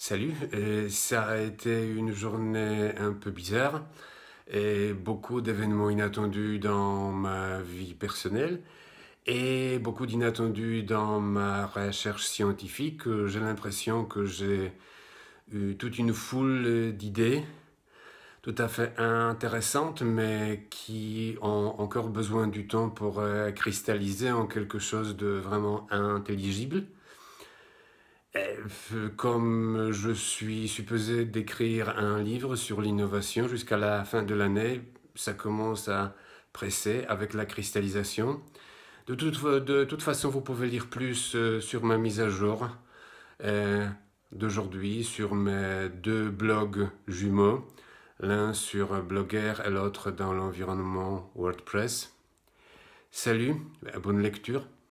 Salut, euh, ça a été une journée un peu bizarre et beaucoup d'événements inattendus dans ma vie personnelle et beaucoup d'inattendus dans ma recherche scientifique. J'ai l'impression que j'ai eu toute une foule d'idées tout à fait intéressantes mais qui ont encore besoin du temps pour euh, cristalliser en quelque chose de vraiment intelligible. Comme je suis supposé d'écrire un livre sur l'innovation jusqu'à la fin de l'année, ça commence à presser avec la cristallisation. De toute, façon, vous pouvez lire plus euh, sur ma mise à jour euh, d'aujourd'hui sur mes deux blogs jumeaux, l'un sur Blogger et l'autre dans l'environnement WordPress. Salut, bonne lecture.